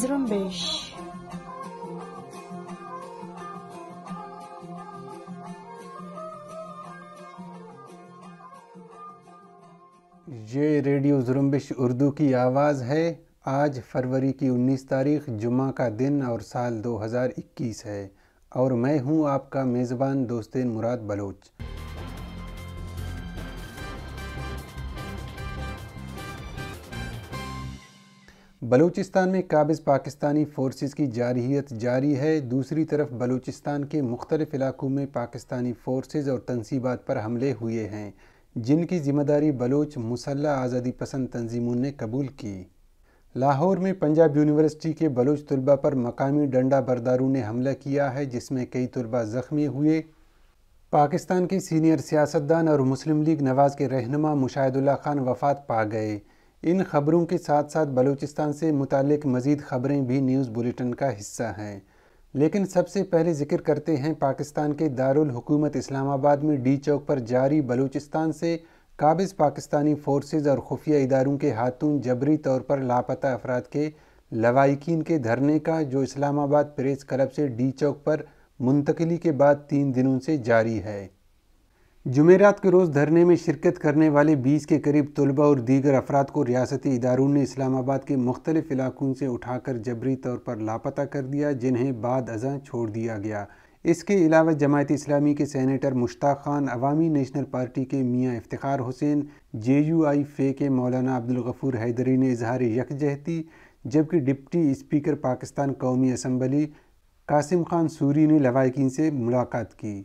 zrumbish ये radio जुरम्बिश Urdu की आवाज़ है आज फरवरी की 19 तारीख जुमा का दिन और साल 2021 है और मैं हूँ आपका मेज़बान दोस्तिन मुराद बलोच बलूचिस्तान में काबिज़ पाकिस्तानी फ़ोर्स की जारहीत जारी है दूसरी तरफ बलूचिस्तान के मुख्तलिफ़ इलाकों में पाकिस्तानी फ़ोर्स और तनसीबात पर हमले हुए हैं जिनकी ज़िम्मेदारी बलोच मुसल्ह आज़ादी पसंद तंजीमों ने कबूल की लाहौर में पंजाब यूनिवर्सिटी के बलोच तलबा पर मकामी डंडा बरदारों ने हमला किया है जिसमें कई तलबा ज़ख्मी हुए पाकिस्तान के सीनियर सियासतदान और मुस्लिम लीग नवाज़ के रहनमा मुशाहिदुल्ला खान वफात पा गए इन खबरों के साथ साथ बलूचिस्तान से मुतक मज़ीद खबरें भी न्यूज़ बुलेटिन का हिस्सा हैं लेकिन सबसे पहले जिक्र करते हैं पाकिस्तान के दारुल हुकूमत इस्लामाबाद में डी चौक पर जारी बलूचिस्तान से काबिज़ पाकिस्तानी फोर्सेज और खुफिया इदारों के हाथों जबरी तौर पर लापता अफराद के लवाकिन के धरने का जो इस्लामाबाद प्रेस क्लब से डी चौक पर मुंतकली के बाद तीन दिनों से जारी है जुमेरात के रोज़ धरने में शिरकत करने वाले बीस के करीब तलबा और दीगर अफराद को रियासती इदारों ने इस्लामाबाद के मुख्तलिफ इलाकों से उठाकर जबरी तौर पर लापता कर दिया जिन्हें बाद अजा छोड़ दिया गया इसके अलावा जमायत इस्लामी के senator Mushtaq Khan Awami national party के मियाँ इफ्तार हुसैन जे यू आई फे के मौलाना अब्दुलगफूर हैदरी ने इजहार यकजहती जबकि डिप्टी स्पीकर पाकिस्तान कौमी असम्बली कासिम खान सूरी ने लवाकिन से मुलाकात की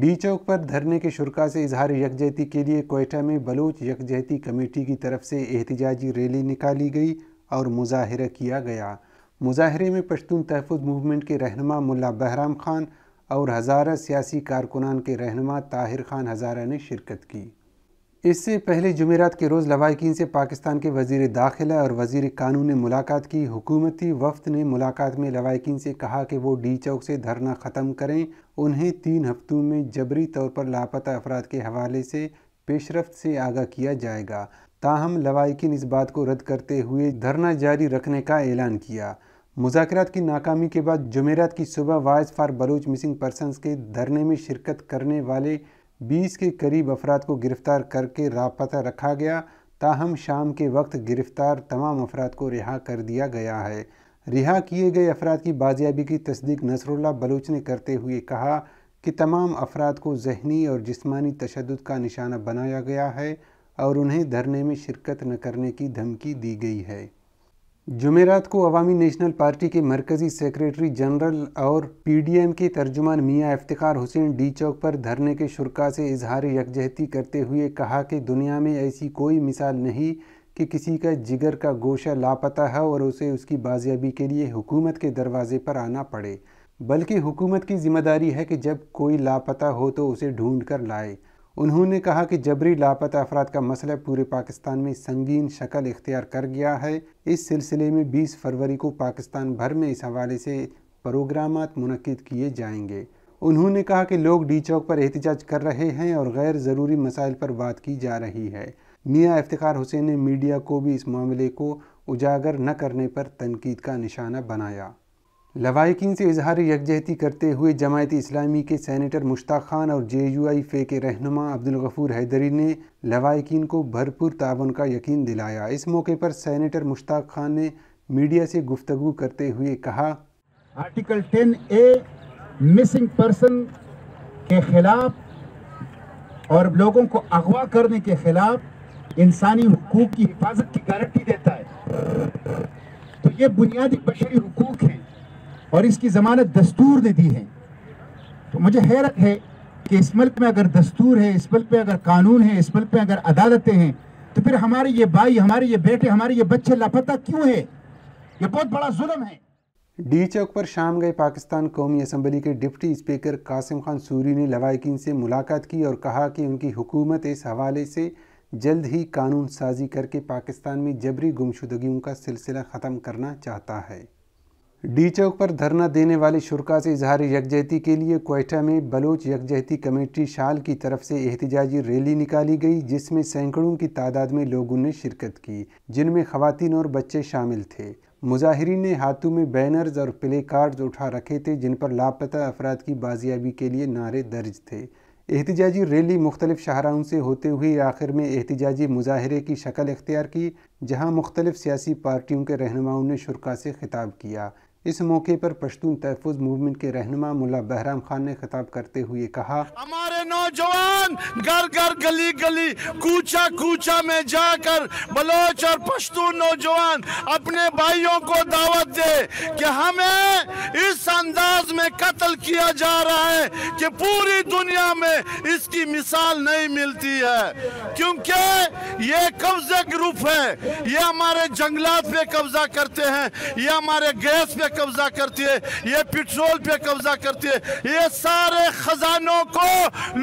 डी चौक पर धरने के शुरा से इजहार यकजहती के लिए कोयटा में बलोच यकजहती कमेटी की तरफ से एहतजाजी रैली निकाली गई और मुजाहरा किया गया मुजाहरे में पश्तून तहफ़ मूवमेंट के रहनमा मुल्ला बहराम खान और हज़ारा सियासी कारकुनान के रहनमा ताहिर खान हज़ारा ने शिरकत की इससे पहले जमेरात के रोज़ लवाकिन से पाकिस्तान के वजीर दाखिला और वजीर कानून ने मुलाकात की हुकूमती वफद ने मुलाकात में लवाकिन से कहा कि वो डी चौक से धरना ख़त्म करें उन्हें तीन हफ्तों में जबरी तौर पर लापता अफराद के हवाले से पेशरफ से आगाह किया जाएगा ताहम लवाकिन इस बात को रद्द करते हुए धरना जारी रखने का ऐलान किया मुजात की नाकामी के बाद जमेरात की सुबह voice for Baloch missing persons के धरने में शिरकत करने वाले बीस के करीब अफराद को गिरफ़्तार करके रापता रखा गया ताहम शाम के वक्त गिरफ़्तार तमाम अफराद को रिहा कर दिया गया है रिहा किए गए अफराद की बाजियाबी की तस्दीक नसरुल्ला बलूच ने करते हुए कहा कि तमाम अफराद को जहनी और जिस्मानी तशद का निशाना बनाया गया है और उन्हें धरने में शिरकत न करने की धमकी दी गई है जुमेरात को अवामी नेशनल पार्टी के मरकजी सेक्रेटरी जनरल और पी डी एम के तर्जुमान मियाँ इफ्तार हुसैन डी चौक पर धरने के शुरा से इजहार यकजहती करते हुए कहा कि दुनिया में ऐसी कोई मिसाल नहीं कि किसी का जिगर का गोशा लापता है और उसे उसकी बाजियाबी के लिए हुकूमत के दरवाजे पर आना पड़े बल्कि हुकूमत की जिम्मेदारी है कि जब कोई लापता हो तो उसे ढूंढ कर लाए उन्होंने कहा कि जबरी लापता अफराद का मसला पूरे पाकिस्तान में संगीन शक्ल इख्तियार कर गया है इस सिलसिले में 20 फरवरी को पाकिस्तान भर में इस हवाले से प्रोग्राम मनद किए जाएंगे उन्होंने कहा कि लोग डी चौक पर एहतजाज कर रहे हैं और गैर ज़रूरी मसाइल पर बात की जा रही है मियाँ इफ्तार हुसैन ने मीडिया को भी इस मामले को उजागर न करने पर तनकीद का निशाना बनाया लवाकिन से इजहार यकजहती करते हुए जमायत इस्लामी के सैनिटर मुश्ताक खान और जे यू आई फे के रहनुमा अब्दुलगफूर हैदरी ने लवाकिन को भरपूर तावन का यकीन दिलाया इस मौके पर सैनिटर मुश्ताक खान ने मीडिया से गुफ्तगु करते हुए कहा आर्टिकल 10 ए मिसिंग पर्सन के खिलाफ और लोगों को अगवा करने के खिलाफ इंसानी हकूक की हिफाजत की गारंटी देता है तो ये बुनियादी बशरी हकूक हैं और इसकी ज़मानत दस्तूर ने दी है तो मुझे हैरत है कि इस मुल्क में अगर दस्तूर है इस मुल्क में अगर कानून है इस मुल्क में अगर अदालतें हैं तो फिर हमारे ये भाई हमारे ये बेटे हमारे ये बच्चे लापता क्यों है ये बहुत बड़ा जुल्म है डी चौक पर शाम गए पाकिस्तान कौमी असम्बली के डिप्टी स्पीकर कासिम खान सूरी ने लवाकिन से मुलाकात की और कहा कि उनकी हुकूमत इस हवाले से जल्द ही कानून साजी करके पाकिस्तान में जबरी गुमशुदगियों का सिलसिला ख़त्म करना चाहता है डी चौक पर धरना देने वाले शुरा से इजहार यकजहती के लिए कोयटा में बलोच यकजहती कमेटी शाल की तरफ से एहतजाजी रैली निकाली गई जिसमें सैकड़ों की तादाद में लोगों ने शिरकत की जिनमें खवतिन और बच्चे शामिल थे मुजाहरीन ने हाथों में बैनर्स और प्ले कार्ड्स उठा रखे थे जिन पर लापता अफराद की बाजियाबी के लिए नारे दर्ज थे एहतजाजी रैली मुख्तलिफ शहराओं से होते हुए आखिर में एहतजाजी मुजाहरे की शक्ल इख्तियार की जहाँ मुख्तलिफ सियासी पार्टियों के रहनुमाओं ने शुरा से खिताब किया इस मौके पर पश्तून तहफ़ मूवमेंट के रहनमा मुला बहराम खान ने खिताब करते हुए कहा हमारे नौजवान घर घर गली गली कूचा कूचा में जाकर बलोच और पश्तून नौजवान अपने भाइयों को दावत दे कि हमें इस अंदाज में कत्ल किया जा रहा है कि पूरी दुनिया में इसकी मिसाल नहीं मिलती है क्योंकि ये कब्जा ग्रुप है ये हमारे जंगलात पे कब्जा करते हैं ये हमारे गैस पे कब्जा करती है ये पेट्रोल पे कब्जा करती है ये सारे खजानों को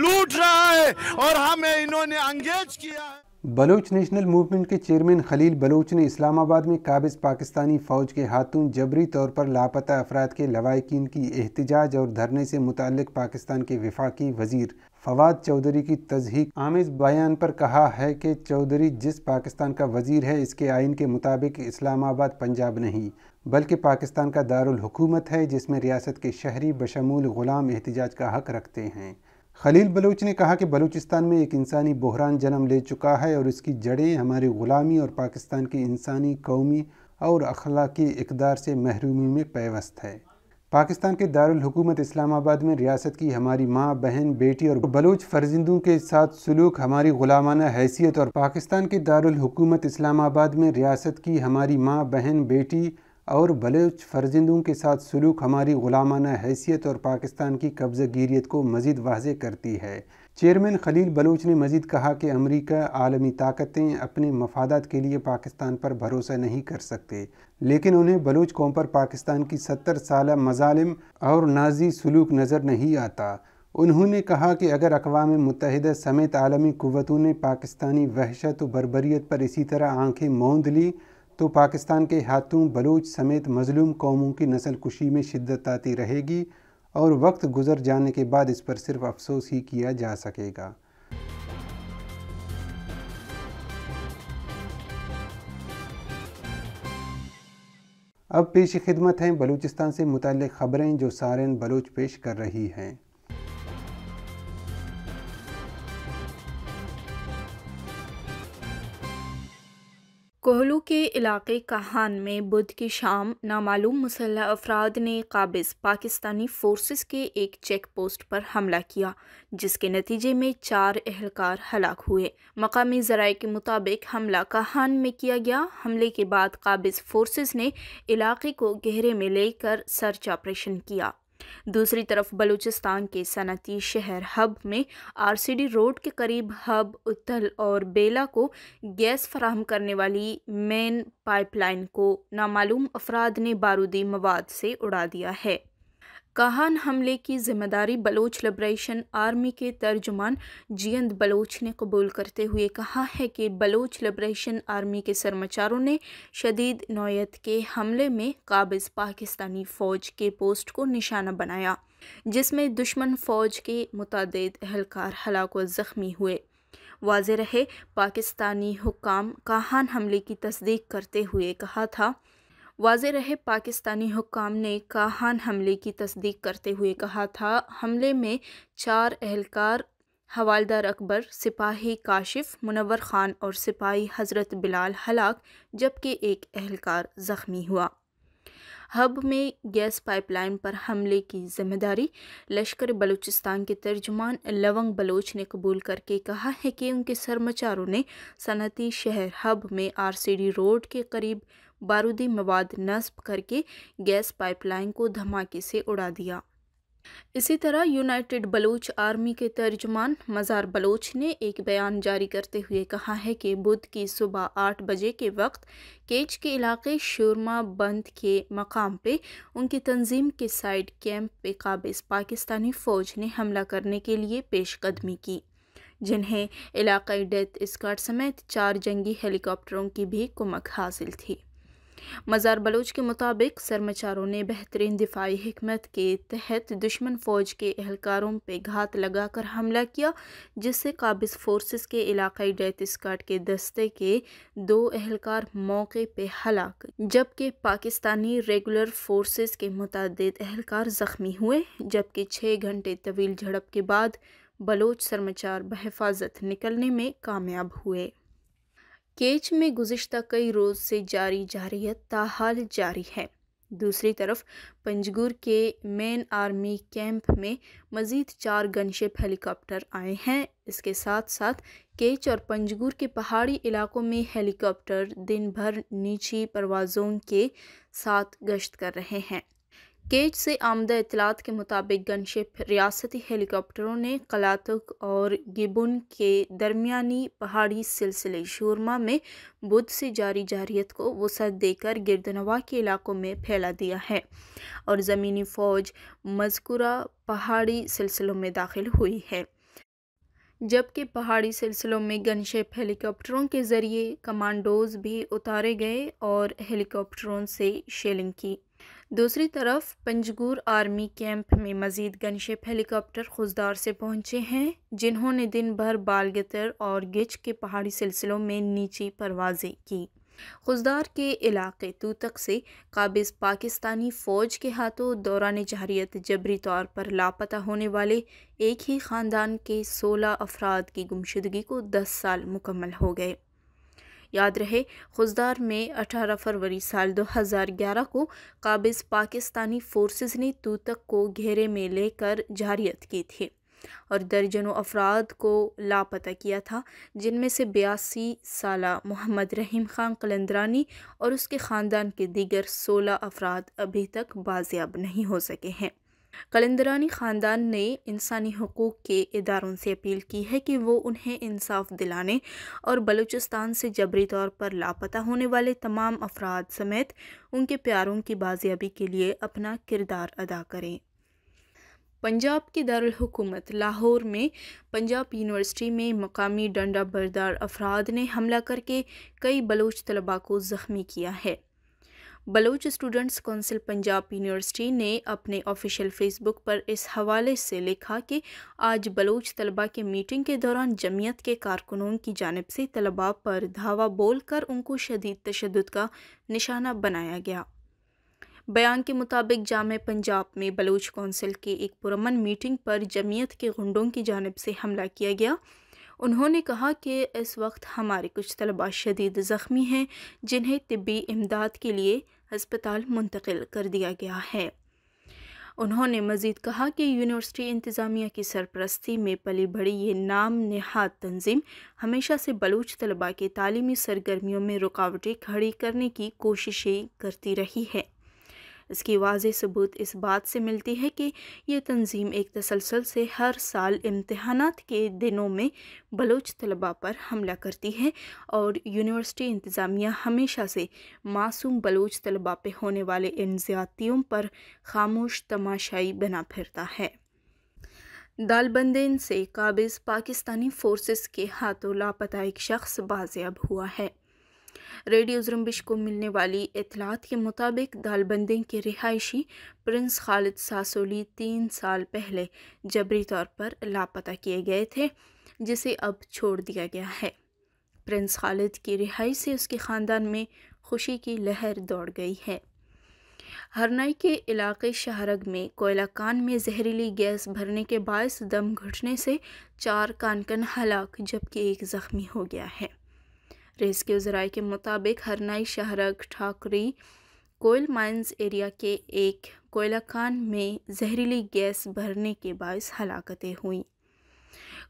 लूट रहा है और हमें इन्होंने अंगेज किया है बलोच नेशनल मूवमेंट के चेयरमैन खलील बलोच ने इस्लामाबाद में काबिज पाकिस्तानी फ़ौज के हाथों जबरी तौर पर लापता अफराद के लवाकिन की एहतजाज और धरने से मुतल पाकिस्तान के विफाकी वजीर फवाद चौधरी की तजहीक आमिज बयान पर कहा है कि चौधरी जिस पाकिस्तान का वजीर है इसके आइन के मुताबिक इस्लामाबाद पंजाब नहीं बल्कि पाकिस्तान का दारुल हुकूमत है जिसमें रियासत के शहरी बशमूल ग़ुलाम एहतजाज का हक रखते हैं खलील बलूच ने कहा कि बलूचिस्तान में एक इंसानी बहरान जन्म ले चुका है और इसकी जड़ें हमारी ग़ुलामी और पाकिस्तान की इंसानी कौमी और अखलाकी इकदार से महरूमी में पेवस्त है पाकिस्तान के दारुल हुकूमत इस्लामाबाद में रियासत की हमारी माँ बहन बेटी और बलूच फर्जिंदों के साथ सलूक हमारी ग़ुलामाना हैसियत और पाकिस्तान के दारुल हुकूमत इस्लामाबाद में रियासत की हमारी माँ बहन बेटी और बलोच फ़र्जिंदों के साथ सलूक हमारी ग़ुलामाना हैसियत और पाकिस्तान की कब्ज़ गीरियत को मज़ीद वाज करती है चेयरमैन खलील बलोच ने मज़ीद कहा कि अमरीका आलमी ताकतें अपने मफादात के लिए पाकिस्तान पर भरोसा नहीं कर सकते लेकिन उन्हें बलोच कौम पर पाकिस्तान की सत्तर साल मजालम और नाजी सलूक नज़र नहीं आता उन्होंने कहा कि अगर अकवा मुतहद समेत आलमी कुतों ने पाकिस्तानी वहशत व बरबरीत पर इसी तरह आंखें मौंद ली तो पाकिस्तान के हाथों बलूच समेत मजलूम कौमों की नस्ल कुशी में शिद्दत आती रहेगी और वक्त गुजर जाने के बाद इस पर सिर्फ अफसोस ही किया जा सकेगा अब पेश खिदमत हैं बलूचिस्तान से मुतल ख़बरें जो सारन बलूच पेश कर रही हैं कोहलू के इलाके कहान में बुध की शाम नामालूम मुसल अफराद ने काबिज पाकिस्तानी फोर्सेस के एक चेक पोस्ट पर हमला किया जिसके नतीजे में चार अहलकार हलाक हुए मकामी जराये के मुताबिक हमला कहान में किया गया हमले के बाद काबिज फोर्सेस ने इलाके को गहरे में लेकर सर्च ऑपरेशन किया दूसरी तरफ बलूचिस्तान के सनती शहर हब में आरसीडी रोड के करीब हब उत्तल और बेला को गैस फराहम करने वाली मेन पाइपलाइन को नामालूम अफराद ने बारूदी मवाद से उड़ा दिया है काहान हमले की जिम्मेदारी बलोच लिब्रेशन आर्मी के तर्जुमान जियंद बलोच ने कबूल करते हुए कहा है कि बलोच लिब्रेशन आर्मी के सरमाचारों ने शदीद नौयत के हमले में काबिज पाकिस्तानी फ़ौज के पोस्ट को निशाना बनाया जिसमें दुश्मन फ़ौज के मुतद अहलकार हलाक व ज़ख्मी हुए वाज रहे पाकिस्तानी हुकाम काहान हमले की तस्दीक करते हुए कहा था वाज रहे पाकिस्तानी हुकाम ने काहान हमले की तस्दीक करते हुए कहा था हमले में चार एहलकार हवालदार अकबर सिपाही काशिफ मुनवर खान और सिपाही हज़रत बिलाल हलाक जबकि एक अहलकार ज़ख्मी हुआ हब में गैस पाइपलाइन पर हमले की जिम्मेदारी लश्कर बलूचिस्तान के तर्जमान लवंग बलोच ने कबूल करके कहा है कि उनके सरमचारों ने सनती शहर हब में आरसीडी रोड के करीब बारूदी मवाद नस्ब करके गैस पाइपलाइन को धमाके से उड़ा दिया इसी तरह यूनाइटेड बलोच आर्मी के तर्जमान मज़ार बलोच ने एक बयान जारी करते हुए कहा है कि बुध की सुबह आठ बजे के वक्त केच के इलाके शोरमा बंद के मकाम पे उनकी तंजीम के साइड कैंप पे काबिज पाकिस्तानी फ़ौज ने हमला करने के लिए पेशकदमी की जिन्हें इलाकई डेथ स्क्वाड समेत चार जंगी हेलीकॉप्टरों की भी कुमक हासिल थी मज़ार बलोच के मुताबिक सरमाचारों ने बेहतरीन दिफाई हमत के तहत दुश्मन फ़ौज के एहलकारों पर घात लगाकर हमला किया जिससे काबिज फोर्सेस के इलाकई डेथ स्काट के दस्ते के दो एहलकार मौके पर हलाक जबकि पाकिस्तानी रेगुलर फोर्सेस के मुतद एहलकार ज़ख्मी हुए जबकि छः घंटे तवील झड़प के बाद बलोच सरमाचार बहफाजत निकलने में कामयाब हुए केच में गुज्त कई रोज़ से जारी जारियत ताहाल जारी है दूसरी तरफ पंजगुर के मेन आर्मी कैंप में मज़ीद चार गनशिप हेलीकॉप्टर आए हैं इसके साथ साथ केच और पंजगुर के पहाड़ी इलाकों में हेलीकॉप्टर दिन भर नीची परवाज़ों के साथ गश्त कर रहे हैं केज से आमदा इतलात के मुताबिक गनशिप रियासती हेलीकॉप्टरों ने कलातुक और गिबुन के दरमियानी पहाड़ी सिलसिले शुरमा में बुध से जारी जारियत को वसत देकर गिरदनवा के इलाकों में फैला दिया है और ज़मीनी फ़ौज मजकूरा पहाड़ी सिलसिलों में दाखिल हुई है जबकि पहाड़ी सिलसिलों में गनशेप हेलीकॉप्टरों के ज़रिए कमांडोज भी उतारे गए और हेलीकॉप्टरों से शेलिंग की दूसरी तरफ पंजगूर आर्मी कैंप में मजीद गनशिप हेलीकॉप्टर खुजदार से पहुंचे हैं जिन्होंने दिन भर बालगतर और गिच के पहाड़ी सिलसिलों में नीची परवाजें की खुजदार के इलाके तूतक से काबिज पाकिस्तानी फ़ौज के हाथों दौरान जहरीत जबरी तौर पर लापता होने वाले एक ही ख़ानदान के सोलह अफराद की गुमशुदगी को दस साल मुकम्मल हो गए याद रहे खुजदार में 18 फरवरी साल 2011 को काबिज पाकिस्तानी फोर्सेस ने तूतक को घेरे में लेकर जारियत की थी और दर्जनों अफराद को लापता किया था जिनमें से बयासी साल मोहम्मद रहीम खान कलंदरानी और उसके ख़ानदान के दीगर सोलह अफराद अभी तक बाजियाब नहीं हो सके हैं कलिंदरानी ख़ानदान ने इंसानी हकूक़ के इदारों से अपील की है कि वो उन्हें इंसाफ दिलाने और बलूचिस्तान से जबरी तौर पर लापता होने वाले तमाम अफराद समेत उनके प्यारों की बाजियाबी के लिए अपना किरदार अदा करें पंजाब के दारकूमत लाहौर में पंजाब यूनिवर्सिटी में मकामी डंडा बरदार अफराद ने हमला करके कई बलोच तलबा को ज़ख्मी किया है Baloch students council Punjab university ने अपने ऑफिशियल फेसबुक पर इस हवाले से लिखा कि आज बलोच तलबा के मीटिंग के दौरान जमीयत के कारकुनों की जानब से तलबा पर धावा बोल कर उनको शदीद तशद का निशाना बनाया गया बयान के मुताबिक जाम पंजाब में बलोच कौंसिल के एक पुरमन मीटिंग पर जमीयत के गुंडों की जानब से हमला किया गया उन्होंने कहा कि इस वक्त हमारे कुछ तलबा शदीद ज़ख्मी हैं जिन्हें तबी इमदाद के लिए अस्पताल मुंतकिल कर दिया गया है उन्होंने मज़ीद कहा कि यूनिवर्सिटी इंतज़ामिया की सरपरस्ती में पली बड़ी ये नाम नहाद तंजीम हमेशा से बलूच तलबा की तालीमी सरगर्मियों में रुकावटें खड़ी करने की कोशिशें करती रही है इसकी वाज सबूत इस बात से मिलती है कि यह तंजीम एक तसलसल से हर साल इम्तहान के दिनों में बलोच तलबा पर हमला करती है और यूनिवर्सिटी इंतज़ामिया हमेशा से मासूम बलोच तलबा पे होने वाले इन ज़्यादतियों पर खामोश तमाशाई बना फिरता है दालबंदेन से काबिज़ पाकिस्तानी फोर्सेस के हाथों लापता एक शख्स बाजियाब हुआ है रेडियो जुम्बिश को मिलने वाली इतलात के मुताबिक दालबंदे के रिहायशी प्रिंस खालिद सासोली तीन साल पहले जबरी तौर पर लापता किए गए थे जिसे अब छोड़ दिया गया है प्रिंस खालिद की रिहाई से उसके ख़ानदान में खुशी की लहर दौड़ गई है हरनाई के इलाके शहरग में कोयला कान में जहरीली गैस भरने के बायस दम घुटने से चार कानकन हलाक जबकि एक ज़ख्मी हो गया है रेस्क्यू जराए के मुताबिक हरनाई शहरग ठाकरी कोयल माइंस एरिया के एक कोयला खान में जहरीली गैस भरने के बायस हलाकतें हुईं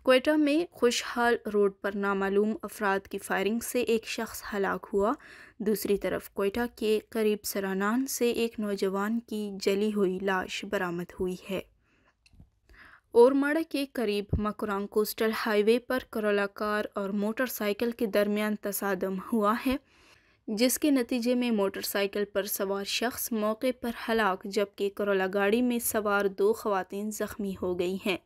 कोयटा में खुशहाल रोड पर नामालूम अफराद की फायरिंग से एक शख्स हलाक हुआ दूसरी तरफ कोयटा के करीब सरानान से एक नौजवान की जली हुई लाश बरामद हुई है ओरमाड़ा के करीब मकुरंग कोस्टल हाईवे पर करोला कार और मोटरसाइकिल के दरमियान तसादम हुआ है जिसके नतीजे में मोटरसाइकिल पर सवार शख्स मौके पर हलाक जबकि करोला गाड़ी में सवार दो खवतान ज़ख्मी हो गई हैं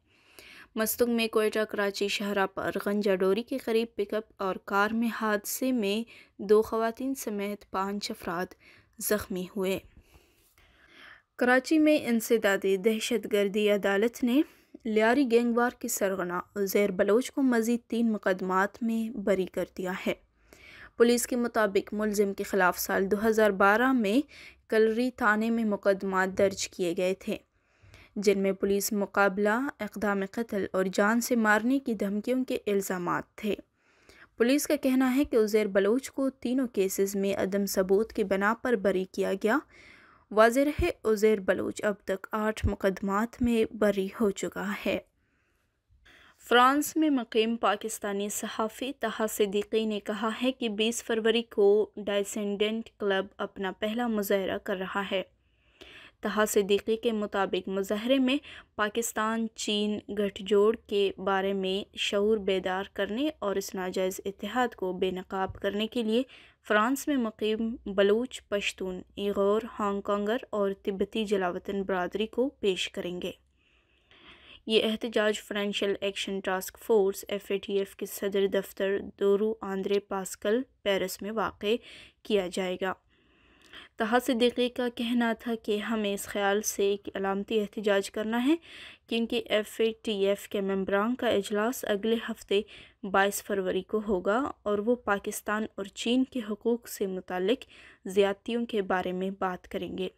मस्तुक में कोयटा कराची शहरा पर गंजा डोरी के करीब पिकअप और कार में हादसे में दो खवतान समेत पाँच अफराद ज़ख्मी हुए कराची में इंसदादी दहशत गर्दी अदालत ने लियारी गैंगवार की सरगना उजैर बलोच को मज़ीद तीन मुकदमात में बरी कर दिया है पुलिस के मुताबिक मुलजिम के ख़िलाफ़ साल 2012 में कलरी थाने में मुकदमा दर्ज किए गए थे जिनमें पुलिस मुकाबला इकदाम कत्ल और जान से मारने की धमकियों के इल्ज़ाम थे पुलिस का कहना है कि उजैर बलोच को तीनों केसेस में अदम सबूत के बना पर बरी किया गया वज़र उज़ैर बलूच अब तक आठ मुकदमात में बरी हो चुका है फ्रांस में मकीम पाकिस्तानी सहाफ़ी तहा सिद्दीकी ने कहा है कि 20 फरवरी को डाइसेंडेंट क्लब अपना पहला मुजाहरा कर रहा है तहा सदीकी के मुताबिक मुजाहरे में पाकिस्तान चीन गठजोड़ के बारे में शूर बेदार करने और इस नाजायज़ इतिहाद को बेनकाब करने के लिए फ़्रांस में मुकम बलूच पश्तून इगौर हांगकॉन्गर और तिब्बती जलावतन बरदरी को पेश करेंगे ये एहतजाज financial action task force F A T F के सदर दफ्तर दोरू आंद्रे पास्कल पेरिस में वाक़ किया जाएगा तहा तो सिद्दीकी का कहना था कि हमें इस ख्याल से एक अलामती एहतजाज करना है क्योंकि एफ़ ए टी एफ़ के मम्बरान का अजलास अगले हफ्ते बाईस फरवरी को होगा और वो पाकिस्तान और चीन के हकूक़ से मुतल ज़्यादतियों के बारे में बात करेंगे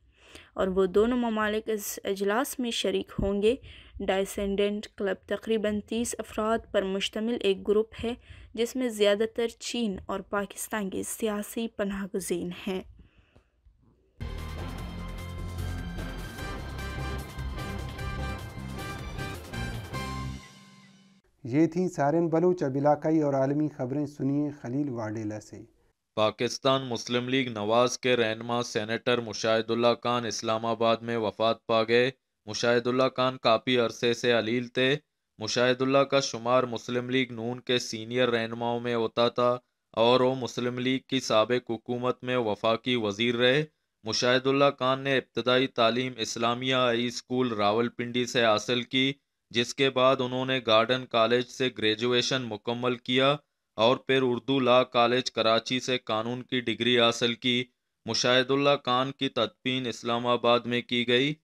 और वो दोनों ममालिक अजलास में शर्क होंगे डाइसेंडेंट क्लब तकरीबन तीस अफराद पर मुश्तमिल एक ग्रुप है जिसमें ज़्यादातर चीन और पाकिस्तान के सियासी पनाह गुजीन हैं ये थी सारन बलूच अब इलाकई और आलमी खबरें सुनिए खलील वाडेला से पाकिस्तान मुस्लिम लीग नवाज के रहनमा सेनेटर मुशाहिदुल्ला खान इस्लामाबाद में वफात पा गए मुशाहिदुल्ला खान काफ़ी अरसे से अलील थे मुशाहिदुल्ला का शुमार मुस्लिम लीग नून के सीनियर रहनुमाओं में होता था और वो मुस्लिम लीग की सबक हुकूमत में वफाकी वजीर रहे मुशाहिदुल्ला खान ने इब्तदाई तालीम इस्लामिया हाई स्कूल रावलपिंडी से हासिल की जिसके बाद उन्होंने गार्डन कॉलेज से ग्रेजुएशन मुकम्मल किया और फिर उर्दू ला कॉलेज कराची से कानून की डिग्री हासिल की मुशाहिदुल्ला खान की तदफीन इस्लामाबाद में की गई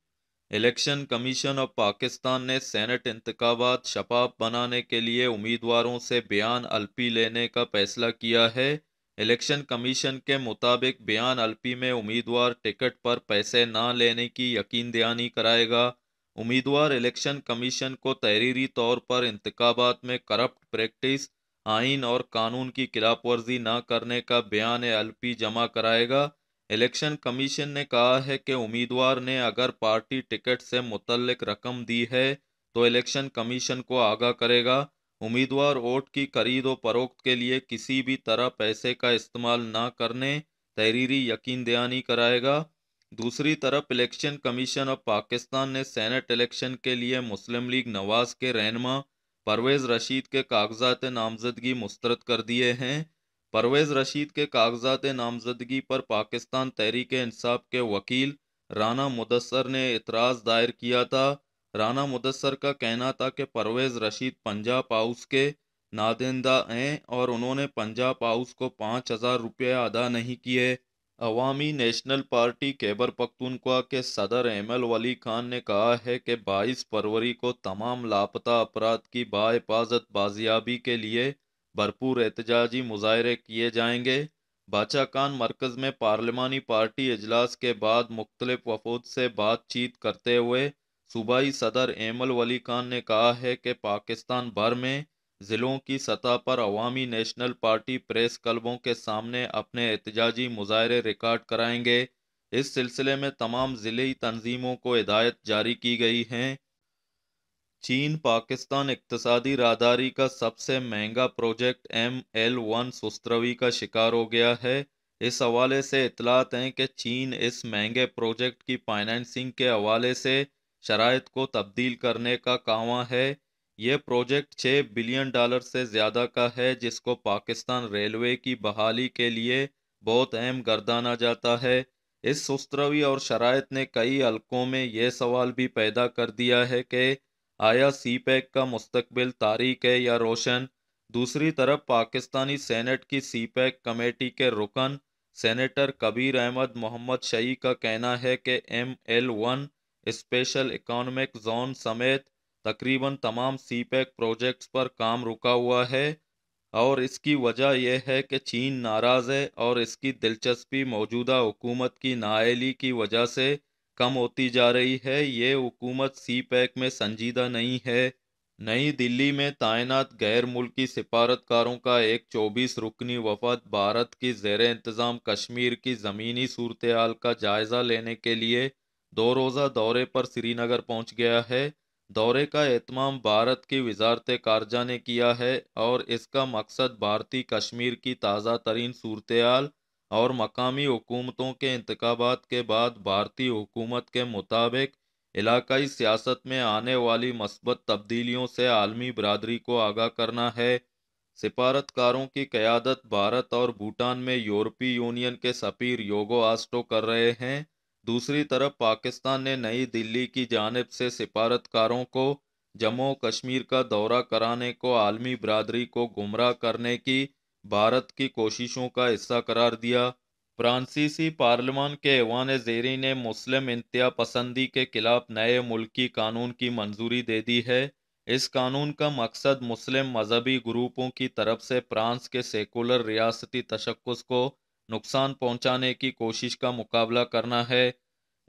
इलेक्शन कमीशन ऑफ पाकिस्तान ने सेनेट इंतबात शफाप बनाने के लिए उम्मीदवारों से बयान अल्पी लेने का फैसला किया है इलेक्शन कमीशन के मुताबिक बयान अल्पी में उम्मीदवार टिकट पर पैसे ना लेने की यकीन दहानी कराएगा उम्मीदवार इलेक्शन कमीशन को तहरीरी तौर पर इंतबात में करप्ट प्रैक्टिस आइन और कानून की खिलाफ वर्जी न करने का बयान एलपी जमा कराएगा इलेक्शन कमीशन ने कहा है कि उम्मीदवार ने अगर पार्टी टिकट से मुतलक रकम दी है तो इलेक्शन कमीशन को आगाह करेगा उम्मीदवार वोट की खरीद व फरोख्त के लिए किसी भी तरह पैसे का इस्तेमाल न करने तहरीरी यकीन दयानी कराएगा दूसरी तरफ इलेक्शन कमीशन ऑफ पाकिस्तान ने सेनेट इलेक्शन के लिए मुस्लिम लीग नवाज के रहनमा परवेज़ रशीद के कागजात नामजदगी मुस्तरद कर दिए हैं परवेज़ रशीद के कागजात नामजदगी पर पाकिस्तान तहरीक इंसाफ के वकील राना मुदसर ने इतराज़ दायर किया था राना मुदसर का कहना था कि परवेज़ रशीद पंजाब हाउस के नादिंदा हैं और उन्होंने पंजाब हाउस को पाँच हज़ार रुपये अदा नहीं किए अवामी नेशनल पार्टी खैबर पख्तूनख्वा के सदर एमल वली खान ने कहा है कि 22 फरवरी को तमाम लापता अपराध की बाहिफाजत बाजियाबी के लिए भरपूर एहतजाजी मुजाहरे किए जाएंगे बाचा खान मरकज़ में पार्लिमानी पार्टी अजलास के बाद मुख्तलिफ वफूद से बातचीत करते हुए सूबाई सदर एमल वली खान ने कहा है कि पाकिस्तान भर में ज़िलों की सतह पर अवामी नेशनल पार्टी प्रेस क्लबों के सामने अपने एहतजाजी मुजाहरे रिकॉर्ड कराएंगे इस सिलसिले में तमाम ज़िली तनजीमों को हिदायत जारी की गई हैं चीन पाकिस्तान इकतसादी रादारी का सबसे महंगा प्रोजेक्ट एम एल वन सुस्तरवी का शिकार हो गया है इस हवाले से इतलात हैं कि चीन इस महंगे प्रोजेक्ट की फाइनेंसिंग के हवाले से शरात को तब्दील करने का कावा है ये प्रोजेक्ट 6 बिलियन डॉलर से ज़्यादा का है जिसको पाकिस्तान रेलवे की बहाली के लिए बहुत अहम गर्दाना जाता है इस सुस्तरवी और शरात ने कई हल्कों में यह सवाल भी पैदा कर दिया है कि आया सी पैक का मुस्तबिल तारीख है या रोशन दूसरी तरफ पाकिस्तानी सेनेट की सी पैक कमेटी के रुकन सेनेटर कबीर अहमद मोहम्मद शई का कहना है कि M L one special economic zone समेत तकरीबन तमाम सी पैक प्रोजेक्ट्स पर काम रुका हुआ है और इसकी वजह यह है कि चीन नाराज़ है और इसकी दिलचस्पी मौजूदा हुकूमत की नाइली की वजह से कम होती जा रही है ये हुकूमत सी पैक e में संजीदा नहीं है नई दिल्ली में तैनात गैर मुल्की सिफारतकारों का एक चौबीस रुकनी वफद भारत की जेर इंतज़ाम कश्मीर की ज़मीनी सूरत का जायज़ा लेने के लिए दो रोज़ा दौरे पर श्रीनगर पहुँच गया है दौरे का एहतमाम भारत की वजारत खारजा ने किया है और इसका मकसद भारतीय कश्मीर की ताज़ा तरीन सूरत और मकामी हुकूमतों के इंतबात के बाद भारतीय हुकूमत के मुताबिक इलाकई सियासत में आने वाली मस्बत तब्दीलियों से आलमी बरदरी को आगाह करना है सिफारतकारों की क़्यादत भारत और भूटान में यूरोपीय यूनियन के सफ़ीर योगो आस्टो कर रहे हैं दूसरी तरफ पाकिस्तान ने नई दिल्ली की जानब से सिफारतकारों को जम्मू कश्मीर का दौरा कराने को आलमी बरदरी को गुमराह करने की भारत की कोशिशों का हिस्सा करार दिया फ्रांसीसी पार्लियामान के एवान जेरी ने मुस्लिम इंतहा पसंदी के खिलाफ नए मुल्की कानून की मंजूरी दे दी है इस कानून का मकसद मुस्लिम मजहबी ग्रुपों की तरफ से फ्रांस के सेकुलर रियासती तशक्स को नुकसान पहुंचाने की कोशिश का मुकाबला करना है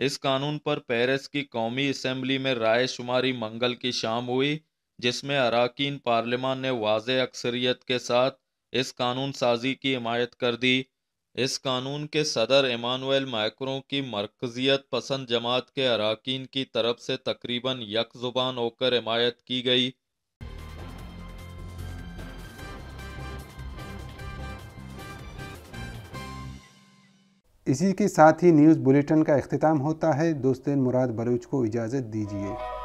इस कानून पर पेरिस की कौमी असम्बली में राय शुमारी मंगल की शाम हुई जिसमें अरकान पार्लियामान ने वाज अक्सरियत के साथ इस कानून साजी की हमायत कर दी इस कानून के सदर एमानुएल मैक्रों की मरकजियत पसंद जमात के अरकान की तरफ से तकरीबन यक ज़ुबान होकर हमायत की गई इसी के साथ ही न्यूज़ बुलेटिन का अख्ताम होता है दोस्त मुराद बलूच को इजाज़त दीजिए